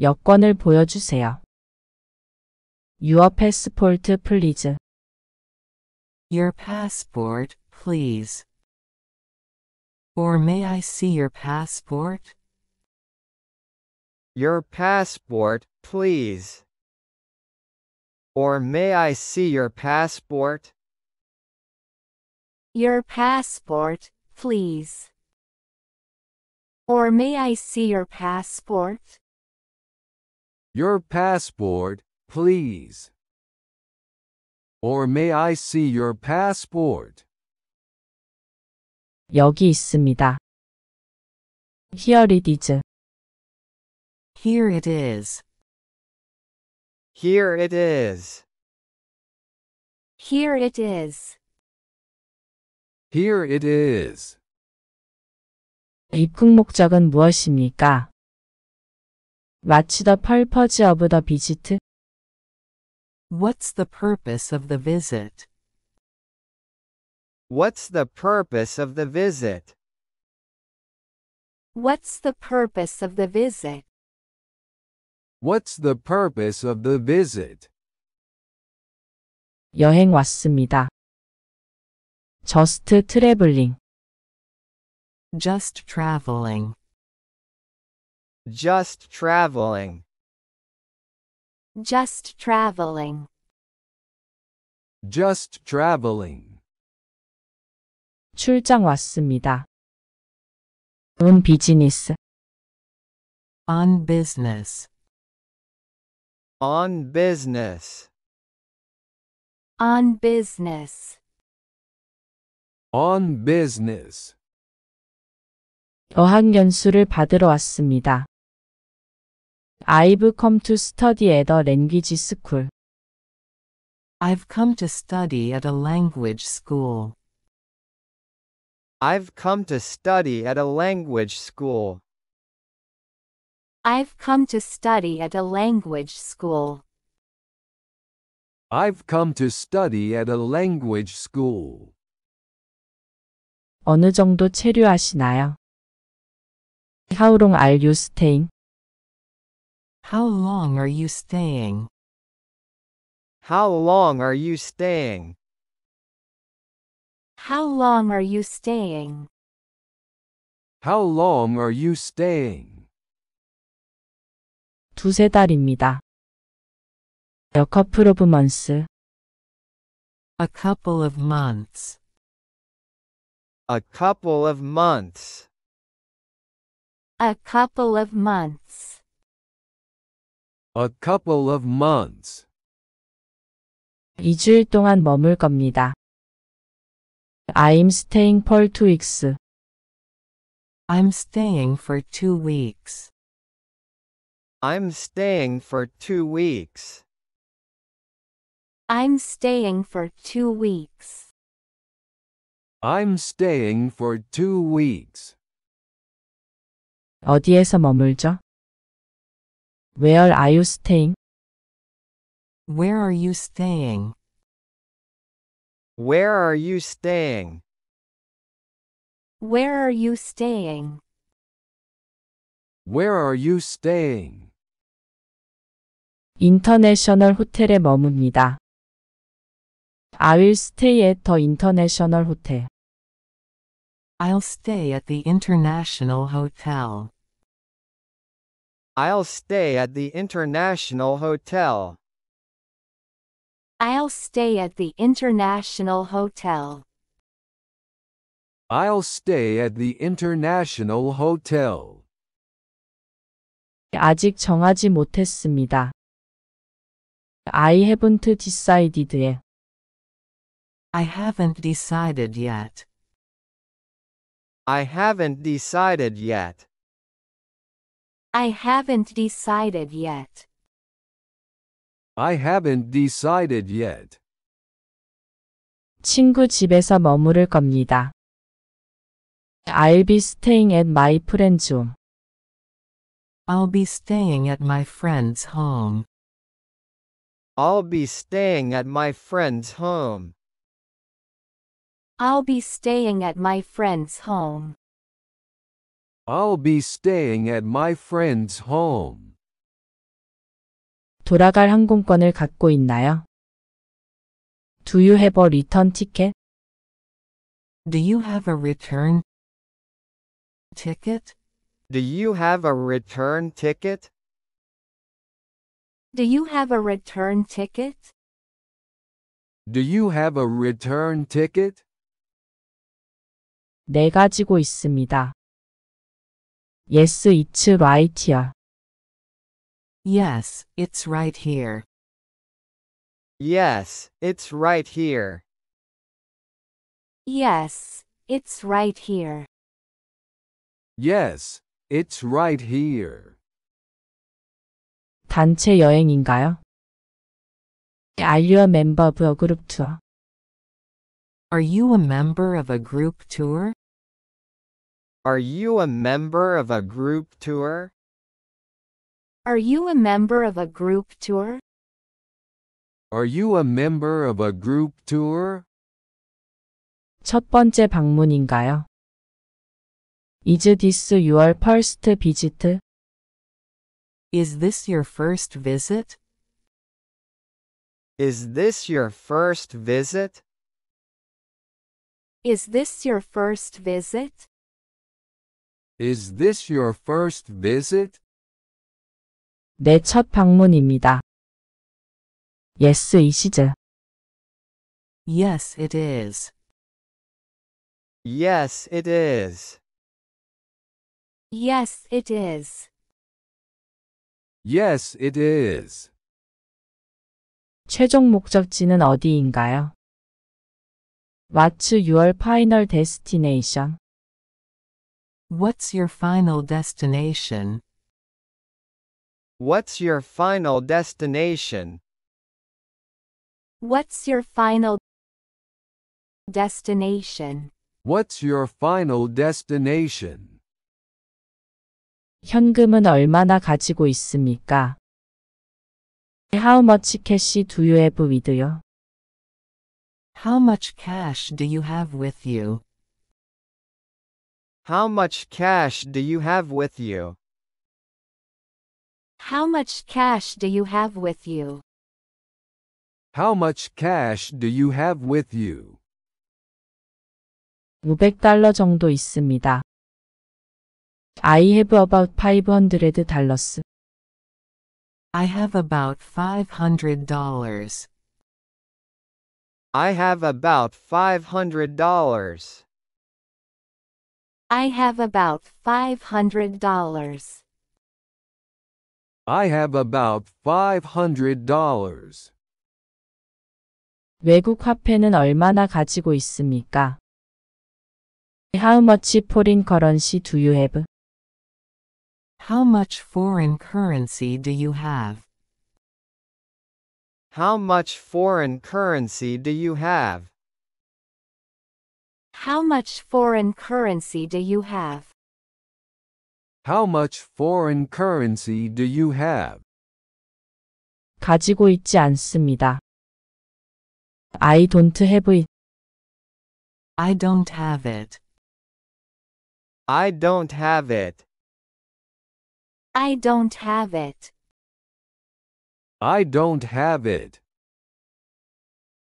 여권을 보여주세요. Your passport, please. Your passport, please. Or may I see your passport? Your passport, please. Or may I see your passport? Your passport, please. Or may I see your passport? Your passport, please. Or may I see your passport? 여기 있습니다. Here it is. Here it is. Here it is. Here it is. Here it is. 입국 목적은 무엇입니까? What's the purpose of the visit? What's the purpose of the visit? What's the purpose of the visit? What's the purpose of the visit? What's the purpose of the visit? 여행 왔습니다. Just traveling. Just traveling. Just traveling. Just traveling. Just traveling. 출장 왔습니다. 온 비즈니스. On business. On business. On business. On business. 어학연수를 받으러 왔습니다. I've come to study at a language school. I've come to study at a language school. I've come to study at a language school. I've come to study at a language school. I've come to study at a language school. 어느 정도 체류하시나요? How long are you staying? How long are you staying? How long are you staying? How long are you staying? How long are you staying? 두세 달입니다. A couple of months. A couple of months. A couple of months. A couple of months. A couple of months. 2주일 동안 머물 겁니다. I'm staying for two weeks. I'm staying for two weeks. I'm staying for two weeks. I'm staying for two weeks. I'm staying for two weeks. 어디에서 머물죠? Where are you staying? Where are you staying? Where are you staying? Where are you staying? Where are you staying? 인터내셔널 호텔에 머뭅니다. I will stay at the international hotel. I'll stay at the International Hotel. I'll stay at the International Hotel. I'll stay at the International Hotel. I'll stay at the International Hotel. 아직 정하지 못했습니다. I haven't decided yet. I haven't decided yet. I haven't decided yet. I haven't decided yet. I haven't decided yet. 친구 집에서 머무를 겁니다. I'll be staying at my friend's home. I'll be staying at my friend's home. I'll be staying at my friend's home. I'll be staying at my friend's home. I'll be staying at my friend's home. 돌아갈 항공권을 갖고 있나요? Do you have a return ticket? Do you have a return ticket? Do you have a return ticket? Do you have a return ticket? Do you have a return ticket? 네 가지고 있습니다. Yes, it's right here. Yes, it's right here. Yes, it's right here. Yes, it's right here. Yes, it's right here. 단체 여행인가요? Are you a member of a group tour? Are you a member of a group tour? Are you a member of a group tour? Are you a member of a group tour? Are you a member of a group tour? 첫 번째 방문인가요? Is this your first visit? Is this your first visit? Is this your first visit? Is this your first visit? Is this your first visit? 내첫 방문입니다. Yes, it is. Yes, it is. Yes, it is. Yes, it is. Yes, it is. 최종 목적지는 어디인가요? What's your final destination? What's your final destination? What's your final destination? What's your final destination? What's your final destination? 현금은 얼마나 가지고 있습니까? How much cash do you have with you? How much cash do you have with you? How much cash do you have with you? How much cash do you have with you? How much cash do you have with you? 500달러 정도 있습니다. I have about 500 dollars. I have about $500. I have about $500. I have about $500. I have about $500. 외국 화폐는 얼마나 가지고 있습니까? How much foreign currency do you have? How much foreign currency do you have? How much foreign currency do you have? How much foreign currency do you have? How much foreign currency do you have? 가지고 있지 않습니다. I don't have it. I don't have it. I don't have it. I don't have it. I don't have it.